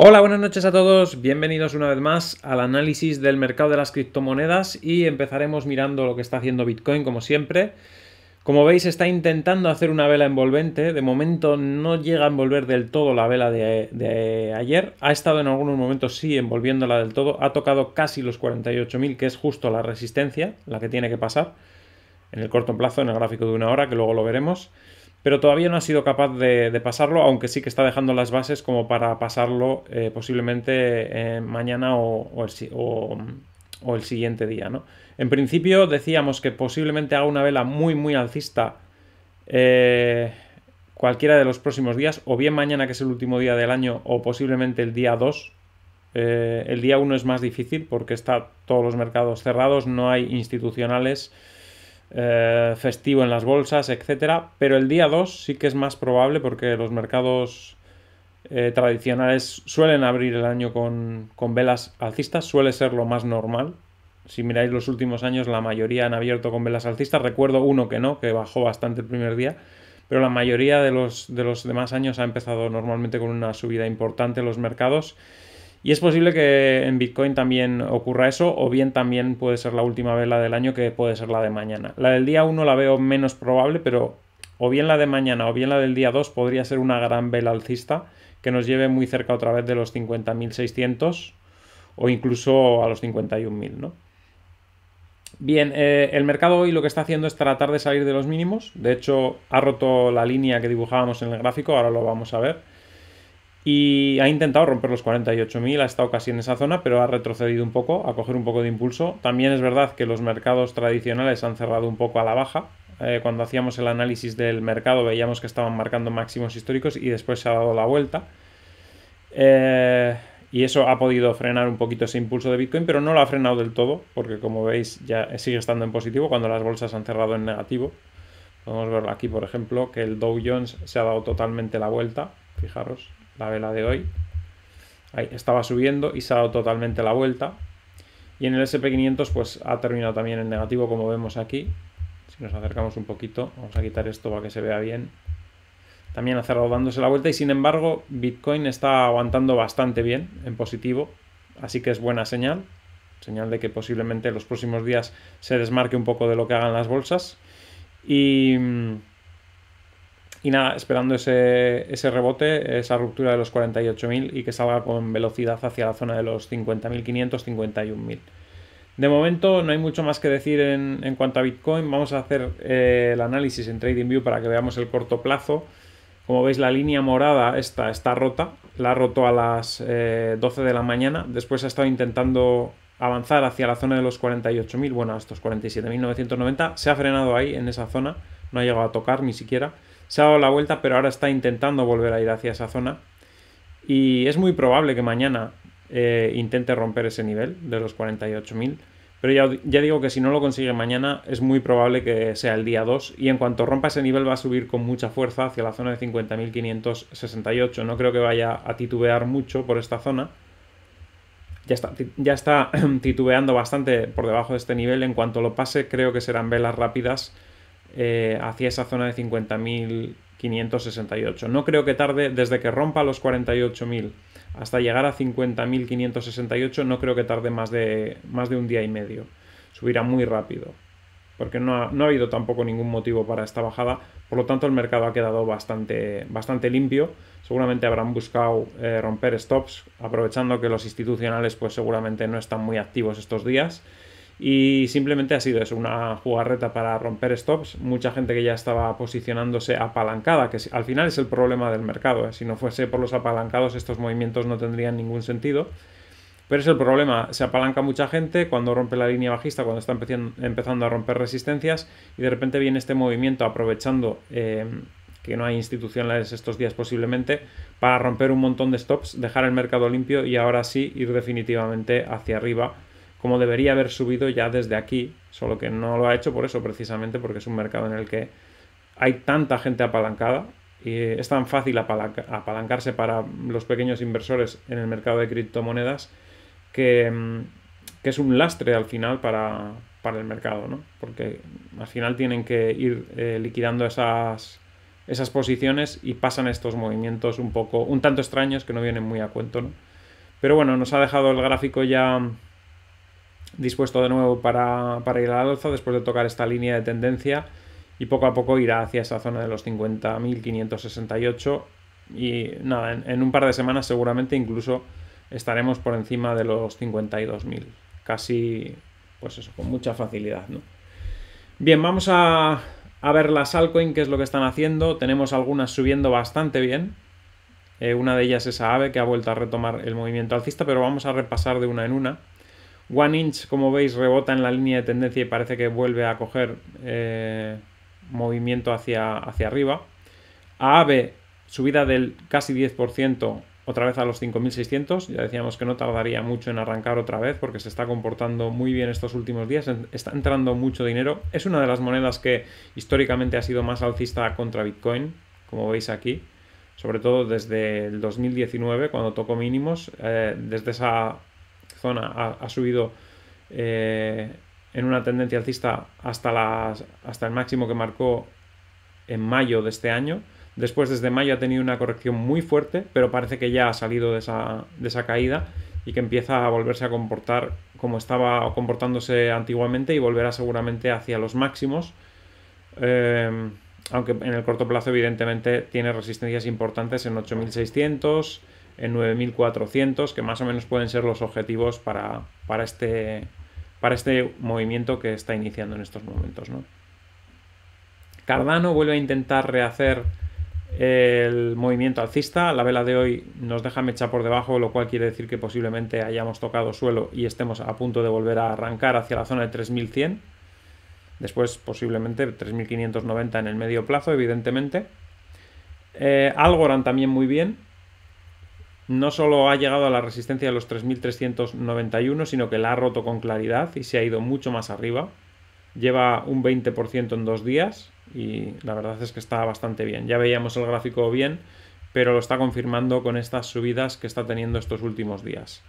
Hola, buenas noches a todos. Bienvenidos una vez más al análisis del mercado de las criptomonedas y empezaremos mirando lo que está haciendo Bitcoin como siempre. Como veis está intentando hacer una vela envolvente, de momento no llega a envolver del todo la vela de, ayer, ha estado en algunos momentos sí envolviéndola del todo, ha tocado casi los 48.000 que es justo la resistencia, la que tiene que pasar en el corto plazo, en el gráfico de una hora, que luego lo veremos pero todavía no ha sido capaz de, pasarlo, aunque sí que está dejando las bases como para pasarlo eh, posiblemente eh, mañana o, el, siguiente día. En principio decíamos que posiblemente haga una vela muy, muy alcista eh, cualquiera de los próximos días, o bien mañana que es el último día del año, o posiblemente el día 2. el día 1 es más difícil porque está todos los mercados cerrados, no hay institucionales. Eh, festivo en las bolsas, etcétera. Pero el día 2 sí que es más probable porque los mercados eh, tradicionales suelen abrir el año con, velas alcistas, suele ser lo más normal. Si miráis los últimos años, la mayoría han abierto con velas alcistas. Recuerdo uno que no, que bajó bastante el primer día pero la mayoría de los, de los demás años ha empezado normalmente con una subida importante en los mercados y es posible que en Bitcoin también ocurra eso, o bien también puede ser la última vela del año que puede ser la de mañana. La del día 1 la veo menos probable, pero o bien la de mañana o bien la del día 2 podría ser una gran vela alcista que nos lleve muy cerca otra vez de los 50.600 o incluso a los 51.000, Bien, eh, el mercado hoy lo que está haciendo es tratar de salir de los mínimos. De hecho, ha roto la línea que dibujábamos en el gráfico, ahora lo vamos a ver y ha intentado romper los 48.000, ha estado casi en esa zona, pero ha retrocedido un poco, a coger un poco de impulso. También es verdad que los mercados tradicionales han cerrado un poco a la baja. Eh, cuando hacíamos el análisis del mercado veíamos que estaban marcando máximos históricos y después se ha dado la vuelta. Eh, y eso ha podido frenar un poquito ese impulso de Bitcoin, pero no lo ha frenado del todo, porque como veis ya sigue estando en positivo cuando las bolsas han cerrado en negativo. Podemos ver aquí, por ejemplo, que el Dow Jones se ha dado totalmente la vuelta, fijaros, la vela de hoy. Ahí estaba subiendo y se ha dado totalmente la vuelta. Y en el SP500 pues ha terminado también en negativo como vemos aquí. Si nos acercamos un poquito, vamos a quitar esto para que se vea bien. También ha cerrado dándose la vuelta y sin embargo Bitcoin está aguantando bastante bien en positivo. Así que es buena señal. Señal de que posiblemente los próximos días se desmarque un poco de lo que hagan las bolsas. Y mm, y nada, esperando ese, rebote, esa ruptura de los 48.000 y que salga con velocidad hacia la zona de los 50.500, 51.000. De momento no hay mucho más que decir en, en cuanto a Bitcoin. Vamos a hacer eh, el análisis en TradingView para que veamos el corto plazo. Como veis, la línea morada esta está rota. La ha roto a las 12 eh, de la mañana. Después ha estado intentando avanzar hacia la zona de los 48.000, bueno, a estos 47.990. Se ha frenado ahí, en esa zona. No ha llegado a tocar ni siquiera se ha dado la vuelta, pero ahora está intentando volver a ir hacia esa zona. Y es muy probable que mañana eh, intente romper ese nivel de los 48.000. Pero ya, digo que si no lo consigue mañana, es muy probable que sea el día 2. Y en cuanto rompa ese nivel, va a subir con mucha fuerza hacia la zona de 50.568. No creo que vaya a titubear mucho por esta zona. Ya ya está titubeando bastante por debajo de este nivel. En cuanto lo pase, creo que serán velas rápidas eh, hacia esa zona de 50.568. No creo que tarde, desde que rompa los 48.000 hasta llegar a 50.568, no creo que tarde más de, más de un día y medio. Subirá muy rápido, porque no ha, habido tampoco ningún motivo para esta bajada, por lo tanto el mercado ha quedado bastante, bastante limpio. Seguramente habrán buscado eh, romper stops, aprovechando que los institucionales pues seguramente no están muy activos estos días. Y simplemente ha sido eso, una jugarreta para romper stops. Mucha gente que ya estaba posicionándose apalancada, que al final es el problema del mercado. ¿eh? Si no fuese por los apalancados, estos movimientos no tendrían ningún sentido. Pero es el problema, se apalanca mucha gente cuando rompe la línea bajista, cuando está empezando a romper resistencias y de repente viene este movimiento aprovechando eh, que no hay institucionales estos días posiblemente para romper un montón de stops, dejar el mercado limpio y ahora sí ir definitivamente hacia arriba como debería haber subido ya desde aquí, solo que no lo ha hecho por eso precisamente, porque es un mercado en el que hay tanta gente apalancada y es tan fácil apalancarse para los pequeños inversores en el mercado de criptomonedas que, mm, que es un lastre al final para, el mercado, ¿no? Porque al final tienen que ir eh, liquidando esas, esas posiciones y pasan estos movimientos un poco, un tanto extraños que no vienen muy a cuento, ¿no? Pero bueno, nos ha dejado el gráfico ya dispuesto de nuevo para, para ir al alza después de tocar esta línea de tendencia y poco a poco irá hacia esa zona de los 50.568 y nada, en, un par de semanas seguramente incluso estaremos por encima de los 52.000, casi pues eso, con mucha facilidad, ¿no? Bien, vamos a, ver las altcoins, qué es lo que están haciendo. Tenemos algunas subiendo bastante bien. Eh, una de ellas es AVE, que ha vuelto a retomar el movimiento alcista, pero vamos a repasar de una en una. One Inch, como veis, rebota en la línea de tendencia y parece que vuelve a coger eh, movimiento hacia, hacia arriba. Aave, subida del casi 10%, otra vez a los 5.600. Ya decíamos que no tardaría mucho en arrancar otra vez porque se está comportando muy bien estos últimos días. Está entrando mucho dinero. Es una de las monedas que históricamente ha sido más alcista contra Bitcoin, como veis aquí. Sobre todo desde el 2019, cuando tocó mínimos. Eh, desde esa zona ha, subido eh, en una tendencia alcista hasta, hasta el máximo que marcó en mayo de este año. Después, desde mayo ha tenido una corrección muy fuerte, pero parece que ya ha salido de esa, caída y que empieza a volverse a comportar como estaba comportándose antiguamente y volverá seguramente hacia los máximos. Eh, aunque en el corto plazo, evidentemente, tiene resistencias importantes en 8600 en 9400, que más o menos pueden ser los objetivos para, para, este, para este movimiento que está iniciando en estos momentos. ¿no? Cardano vuelve a intentar rehacer el movimiento alcista. La vela de hoy nos deja mecha por debajo, lo cual quiere decir que posiblemente hayamos tocado suelo y estemos a punto de volver a arrancar hacia la zona de 3100. Después posiblemente 3590 en el medio plazo, evidentemente. Eh, Algorand también muy bien no solo ha llegado a la resistencia de los 3.391, sino que la ha roto con claridad y se ha ido mucho más arriba. Lleva un 20% en dos días y la verdad es que está bastante bien. Ya veíamos el gráfico bien, pero lo está confirmando con estas subidas que está teniendo estos últimos días.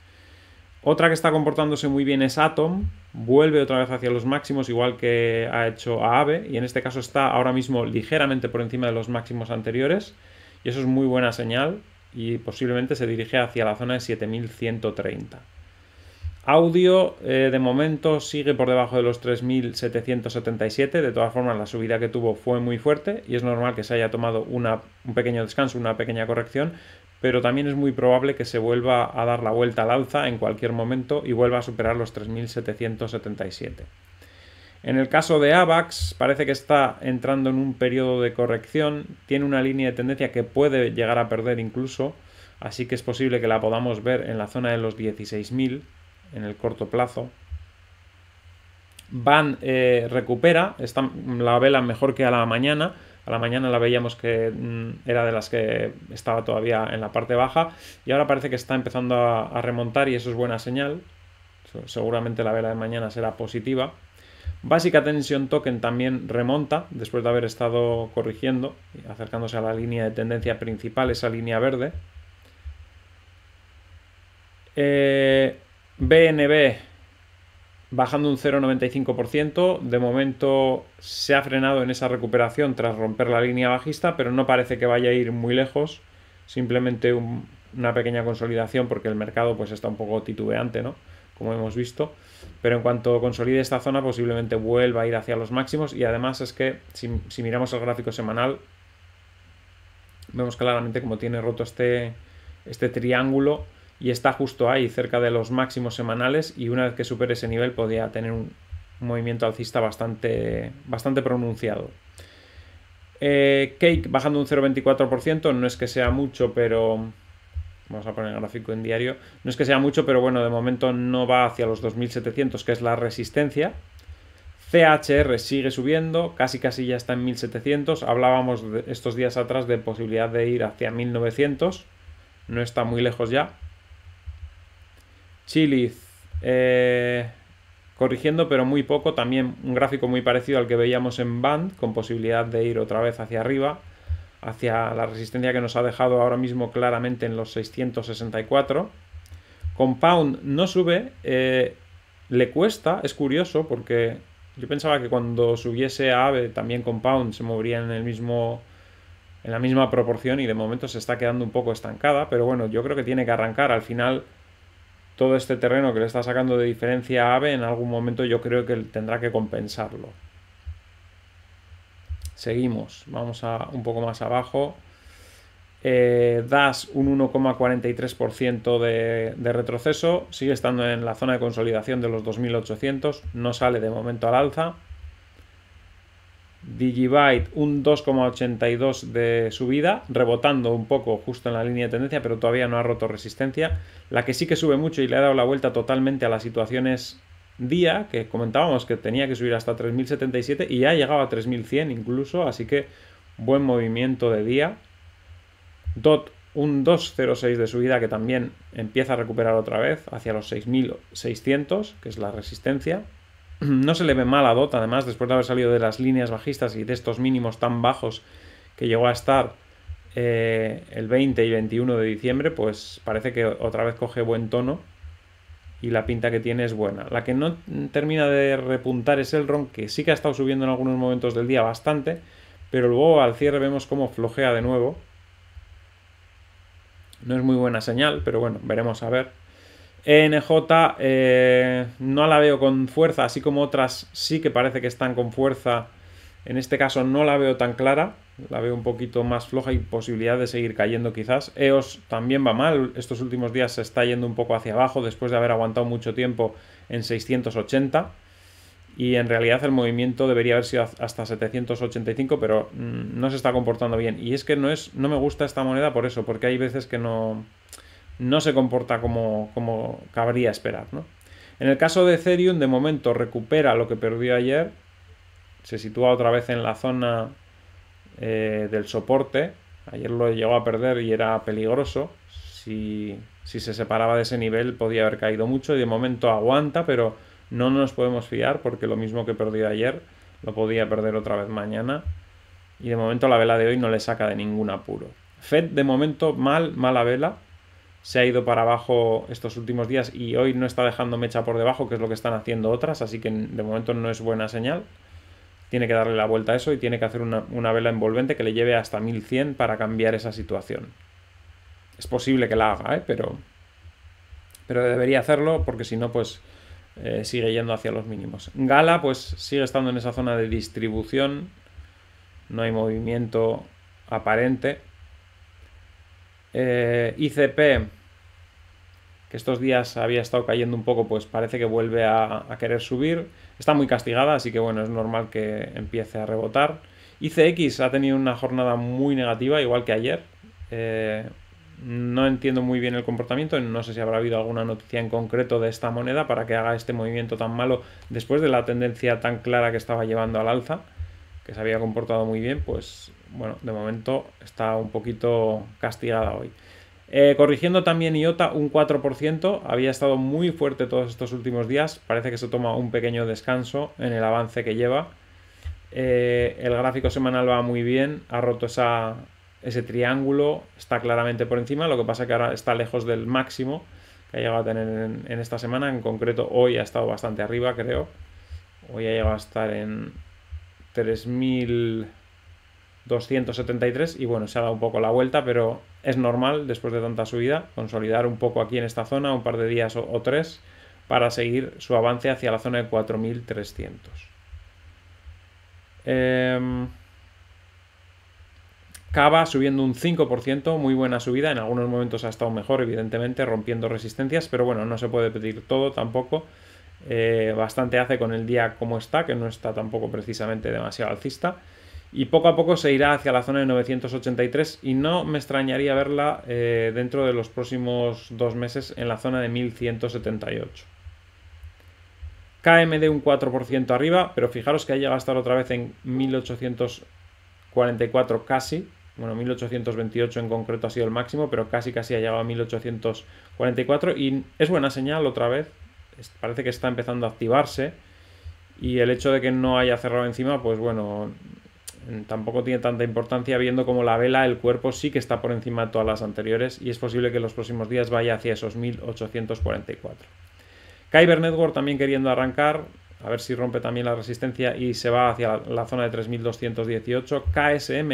Otra que está comportándose muy bien es Atom, vuelve otra vez hacia los máximos igual que ha hecho Aave y en este caso está ahora mismo ligeramente por encima de los máximos anteriores y eso es muy buena señal y posiblemente se dirige hacia la zona de 7130. Audio eh, de momento sigue por debajo de los 3.777, de todas formas la subida que tuvo fue muy fuerte y es normal que se haya tomado un pequeño descanso, una pequeña corrección, pero también es muy probable que se vuelva a dar la vuelta al alza en cualquier momento y vuelva a superar los 3.777. En el caso de AVAX, parece que está entrando en un periodo de corrección, tiene una línea de tendencia que puede llegar a perder incluso, así que es posible que la podamos ver en la zona de los 16.000 en el corto plazo. Van eh, recupera, está la vela mejor que a la mañana, a la mañana la veíamos que mm, era de las que estaba todavía en la parte baja y ahora parece que está empezando a remontar y eso es buena señal. Seguramente la vela de mañana será positiva. Básica Tension Token también remonta después de haber estado corrigiendo, y acercándose a la línea de tendencia principal, esa línea verde. BNB eh, bajando un 0,95%. De momento se ha frenado en esa recuperación tras romper la línea bajista, pero no parece que vaya a ir muy lejos. Simplemente una pequeña consolidación porque el mercado pues, está un poco titubeante, ¿no? Como hemos visto. Pero en cuanto consolide esta zona, posiblemente vuelva a ir hacia los máximos. Y además es que si, miramos el gráfico semanal, vemos claramente cómo tiene roto este, este triángulo y está justo ahí, cerca de los máximos semanales. Y una vez que supere ese nivel, podría tener un, movimiento alcista bastante, bastante pronunciado. Eh, cake bajando un 0,24%, no es que sea mucho, pero vamos a poner el gráfico en diario, no es que sea mucho, pero bueno, de momento no va hacia los 2700, que es la resistencia. CHR sigue subiendo, casi casi ya está en 1700, hablábamos estos días atrás de posibilidad de ir hacia 1900, no está muy lejos ya. Chiliz, eh, corrigiendo pero muy poco, también un gráfico muy parecido al que veíamos en Band, con posibilidad de ir otra vez hacia arriba hacia la resistencia que nos ha dejado ahora mismo claramente en los 664. Compound no sube, eh, le cuesta, es curioso porque yo pensaba que cuando subiese a AVE también Compound se movería en el mismo en la misma proporción y de momento se está quedando un poco estancada, pero bueno, yo creo que tiene que arrancar al final todo este terreno que le está sacando de diferencia a AVE en algún momento yo creo que tendrá que compensarlo. Seguimos, vamos a un poco más abajo. Eh, das un 1,43% de, retroceso, sigue estando en la zona de consolidación de los 2.800, no sale de momento al alza. Digibyte un 2,82 de subida, rebotando un poco justo en la línea de tendencia, pero todavía no ha roto resistencia. La que sí que sube mucho y le ha dado la vuelta totalmente a las situaciones día que comentábamos que tenía que subir hasta 3077 y ya ha llegado a 3100 incluso, así que buen movimiento de día. DOT un 206 de subida que también empieza a recuperar otra vez hacia los 6600, que es la resistencia. No se le ve mal a DOT, además, después de haber salido de las líneas bajistas y de estos mínimos tan bajos que llegó a estar eh, el 20 y 21 de diciembre, pues parece que otra vez coge buen tono y la pinta que tiene es buena. La que no termina de repuntar es el ron que sí que ha estado subiendo en algunos momentos del día bastante, pero luego al cierre vemos cómo flojea de nuevo. No es muy buena señal, pero bueno, veremos a ver. NJ eh, no la veo con fuerza, así como otras sí que parece que están con fuerza. En este caso no la veo tan clara la veo un poquito más floja y posibilidad de seguir cayendo quizás. EOS también va mal, estos últimos días se está yendo un poco hacia abajo después de haber aguantado mucho tiempo en 680 y en realidad el movimiento debería haber sido hasta 785 pero mm, no se está comportando bien y es que no es no me gusta esta moneda por eso, porque hay veces que no no se comporta como, como cabría esperar, En el caso de Ethereum, de momento recupera lo que perdió ayer, se sitúa otra vez en la zona eh, del soporte. Ayer lo llegó a perder y era peligroso. Si, si se separaba de ese nivel podía haber caído mucho y de momento aguanta, pero no nos podemos fiar porque lo mismo que perdió ayer lo podía perder otra vez mañana. Y de momento la vela de hoy no le saca de ningún apuro. Fed de momento mal, mala vela. Se ha ido para abajo estos últimos días y hoy no está dejando mecha por debajo, que es lo que están haciendo otras, así que de momento no es buena señal tiene que darle la vuelta a eso y tiene que hacer una, vela envolvente que le lleve hasta 1100 para cambiar esa situación. Es posible que la haga, ¿eh? pero, pero debería hacerlo porque si no, pues eh, sigue yendo hacia los mínimos. Gala, pues sigue estando en esa zona de distribución, no hay movimiento aparente. Eh, ICP, que estos días había estado cayendo un poco, pues parece que vuelve a querer subir. Está muy castigada, así que bueno, es normal que empiece a rebotar. ICX ha tenido una jornada muy negativa, igual que ayer. Eh, no entiendo muy bien el comportamiento, no sé si habrá habido alguna noticia en concreto de esta moneda para que haga este movimiento tan malo después de la tendencia tan clara que estaba llevando al alza, que se había comportado muy bien, pues bueno, de momento está un poquito castigada hoy. Eh, corrigiendo también IOTA un 4%, había estado muy fuerte todos estos últimos días, parece que se toma un pequeño descanso en el avance que lleva. Eh, el gráfico semanal va muy bien, ha roto ese triángulo, está claramente por encima, lo que pasa que ahora está lejos del máximo que ha llegado a tener en esta semana, en concreto hoy ha estado bastante arriba creo, hoy ha llegado a estar en 3000... 273 y bueno, se ha dado un poco la vuelta, pero es normal después de tanta subida consolidar un poco aquí en esta zona, un par de días o, tres, para seguir su avance hacia la zona de 4300. Em, Cava subiendo un 5%, muy buena subida, en algunos momentos ha estado mejor, evidentemente, rompiendo resistencias, pero bueno, no se puede pedir todo tampoco. Eh, bastante hace con el día como está, que no está tampoco precisamente demasiado alcista y poco a poco se irá hacia la zona de 983 y no me extrañaría verla eh, dentro de los próximos dos meses en la zona de 1178. KMD un 4% arriba, pero fijaros que ha llegado a estar otra vez en 1844 casi, bueno, 1828 en concreto ha sido el máximo, pero casi casi ha llegado a 1844 y es buena señal otra vez, parece que está empezando a activarse y el hecho de que no haya cerrado encima, pues bueno, tampoco tiene tanta importancia viendo como la vela, el cuerpo sí que está por encima de todas las anteriores y es posible que en los próximos días vaya hacia esos 1844. Kyber Network también queriendo arrancar, a ver si rompe también la resistencia y se va hacia la zona de 3218. KSM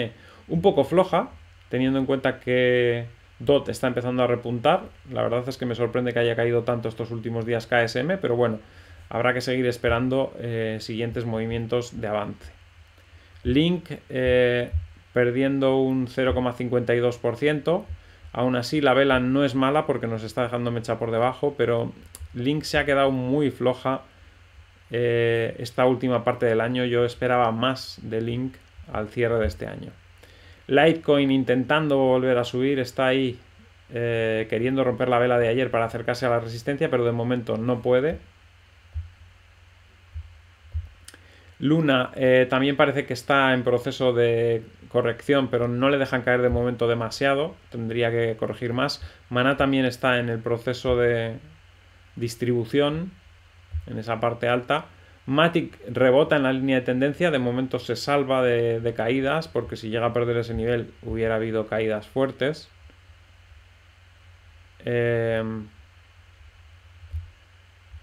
un poco floja, teniendo en cuenta que DOT está empezando a repuntar. La verdad es que me sorprende que haya caído tanto estos últimos días KSM, pero bueno, habrá que seguir esperando eh, siguientes movimientos de avance. Link eh, perdiendo un 0,52%. Aún así, la vela no es mala porque nos está dejando mecha por debajo, pero Link se ha quedado muy floja eh, esta última parte del año. Yo esperaba más de Link al cierre de este año. Litecoin intentando volver a subir, está ahí eh, queriendo romper la vela de ayer para acercarse a la resistencia, pero de momento no puede. Luna eh, también parece que está en proceso de corrección, pero no le dejan caer de momento demasiado, tendría que corregir más. Mana también está en el proceso de distribución, en esa parte alta. Matic rebota en la línea de tendencia, de momento se salva de, caídas, porque si llega a perder ese nivel hubiera habido caídas fuertes. Eh,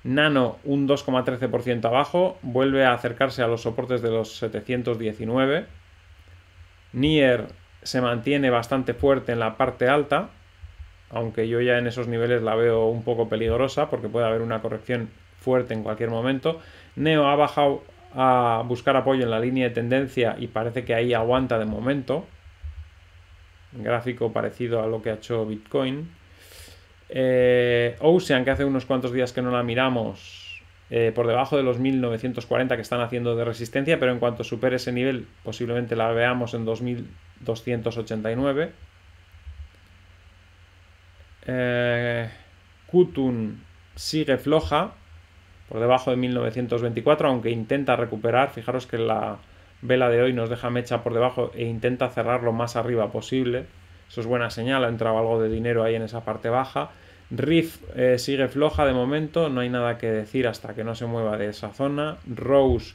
Nano un 2,13% abajo, vuelve a acercarse a los soportes de los 719. Nier se mantiene bastante fuerte en la parte alta, aunque yo ya en esos niveles la veo un poco peligrosa porque puede haber una corrección fuerte en cualquier momento. Neo ha bajado a buscar apoyo en la línea de tendencia y parece que ahí aguanta de momento. Gráfico parecido a lo que ha hecho Bitcoin. Eh, Ocean, que hace unos cuantos días que no la miramos, eh, por debajo de los 1940 que están haciendo de resistencia, pero en cuanto supere ese nivel, posiblemente la veamos en 2289. Eh, Kutun sigue floja, por debajo de 1924, aunque intenta recuperar. Fijaros que la vela de hoy nos deja mecha por debajo e intenta cerrar lo más arriba posible. Eso es buena señal, ha entrado algo de dinero ahí en esa parte baja. Riff eh, sigue floja de momento, no hay nada que decir hasta que no se mueva de esa zona. Rose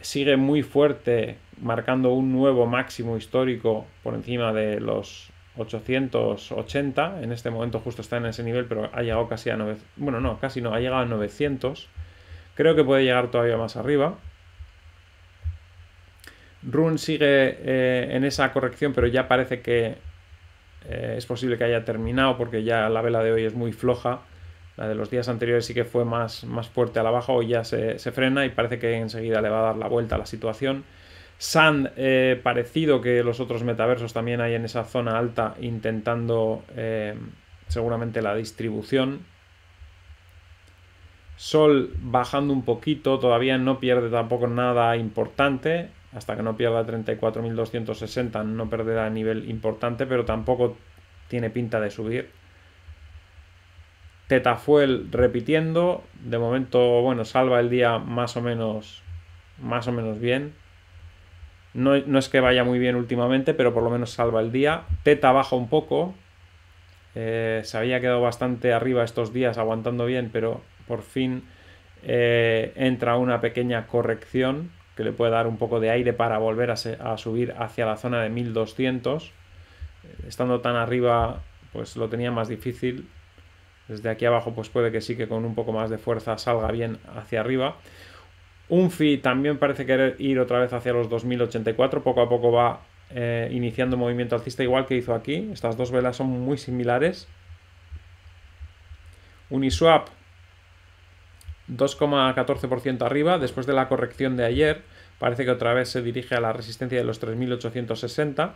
sigue muy fuerte, marcando un nuevo máximo histórico por encima de los 880. En este momento justo está en ese nivel, pero ha llegado casi a 900. Bueno, no, casi no, ha llegado a 900. Creo que puede llegar todavía más arriba. Rune sigue eh, en esa corrección, pero ya parece que eh, es posible que haya terminado porque ya la vela de hoy es muy floja. La de los días anteriores sí que fue más, más fuerte a la baja, hoy ya se, frena y parece que enseguida le va a dar la vuelta a la situación. Sand, eh, parecido que los otros metaversos, también hay en esa zona alta intentando eh, seguramente la distribución. Sol bajando un poquito, todavía no pierde tampoco nada importante hasta que no pierda 34.260 no perderá nivel importante, pero tampoco tiene pinta de subir. Teta fuel repitiendo, de momento, bueno, salva el día más o menos, más o menos bien. No, es que vaya muy bien últimamente, pero por lo menos salva el día. Teta baja un poco. Eh, se había quedado bastante arriba estos días, aguantando bien, pero por fin eh, entra una pequeña corrección que le puede dar un poco de aire para volver a, subir hacia la zona de 1200. Estando tan arriba, pues lo tenía más difícil. Desde aquí abajo, pues puede que sí que con un poco más de fuerza salga bien hacia arriba. Un FI también parece querer ir otra vez hacia los 2084. Poco a poco va eh, iniciando movimiento alcista igual que hizo aquí. Estas dos velas son muy similares. Uniswap 2,14% arriba después de la corrección de ayer. Parece que otra vez se dirige a la resistencia de los 3.860.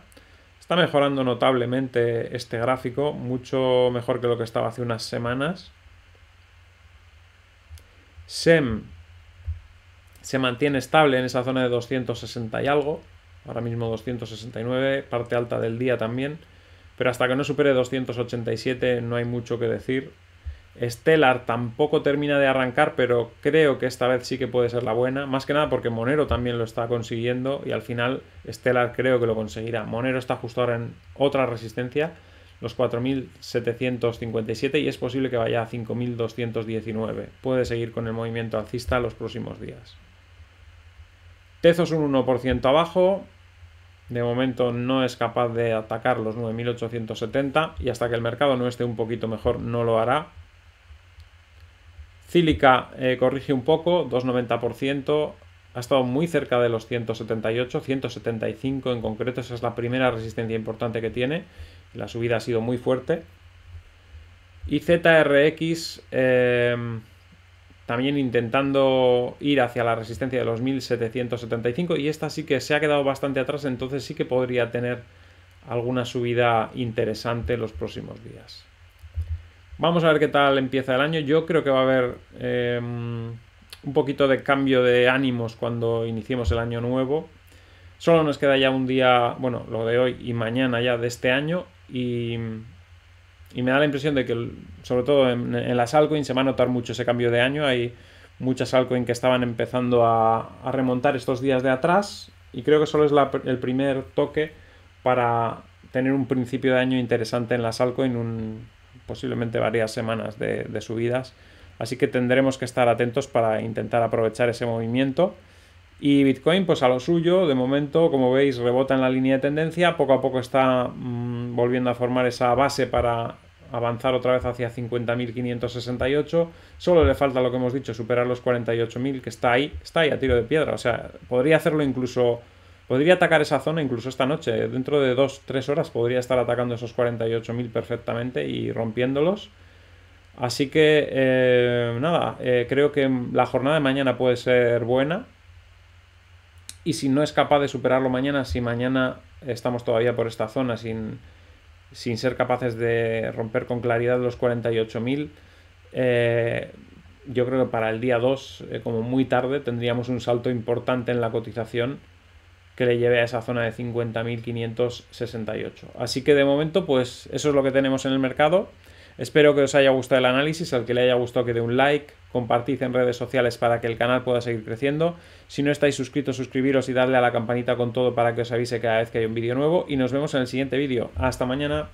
Está mejorando notablemente este gráfico, mucho mejor que lo que estaba hace unas semanas. SEM se mantiene estable en esa zona de 260 y algo, ahora mismo 269, parte alta del día también, pero hasta que no supere 287 no hay mucho que decir, Stellar tampoco termina de arrancar, pero creo que esta vez sí que puede ser la buena. Más que nada porque Monero también lo está consiguiendo y al final Stellar creo que lo conseguirá. Monero está justo ahora en otra resistencia, los 4.757 y es posible que vaya a 5.219. Puede seguir con el movimiento alcista los próximos días. Tezos un 1% abajo, de momento no es capaz de atacar los 9.870 y hasta que el mercado no esté un poquito mejor no lo hará. Cílica eh, corrige un poco, 2,90%. Ha estado muy cerca de los 178, 175 en concreto. Esa es la primera resistencia importante que tiene. La subida ha sido muy fuerte. Y ZRX eh, también intentando ir hacia la resistencia de los 1775. Y esta sí que se ha quedado bastante atrás, entonces sí que podría tener alguna subida interesante los próximos días. Vamos a ver qué tal empieza el año. Yo creo que va a haber em, un poquito de cambio de ánimos cuando iniciemos el año nuevo. Solo nos queda ya un día, bueno, lo de hoy y mañana ya de este año. Y, y me da la impresión de que, sobre todo en, las altcoins, se va a notar mucho ese cambio de año. Hay muchas altcoins que estaban empezando a, remontar estos días de atrás. Y creo que solo es el primer toque para tener un principio de año interesante en las altcoins, posiblemente varias semanas de, subidas. Así que tendremos que estar atentos para intentar aprovechar ese movimiento. Y Bitcoin, pues a lo suyo, de momento, como veis, rebota en la línea de tendencia, poco a poco está mm, volviendo a formar esa base para avanzar otra vez hacia 50.568. Solo le falta lo que hemos dicho, superar los 48.000, que está ahí, está ahí a tiro de piedra. O sea, podría hacerlo incluso Podría atacar esa zona incluso esta noche. Dentro de 2-3 horas podría estar atacando esos 48.000 perfectamente y rompiéndolos. Así que, eh, nada, eh, creo que la jornada de mañana puede ser buena. Y si no es capaz de superarlo mañana, si mañana estamos todavía por esta zona sin, sin ser capaces de romper con claridad los 48.000, eh, yo creo que para el día 2, como muy tarde, tendríamos un salto importante en la cotización que le lleve a esa zona de 50.568. Así que de momento, pues eso es lo que tenemos en el mercado. Espero que os haya gustado el análisis, al que le haya gustado que dé un like, compartid en redes sociales para que el canal pueda seguir creciendo. Si no estáis suscritos, suscribiros y darle a la campanita con todo para que os avise cada vez que hay un vídeo nuevo. Y nos vemos en el siguiente vídeo. Hasta mañana.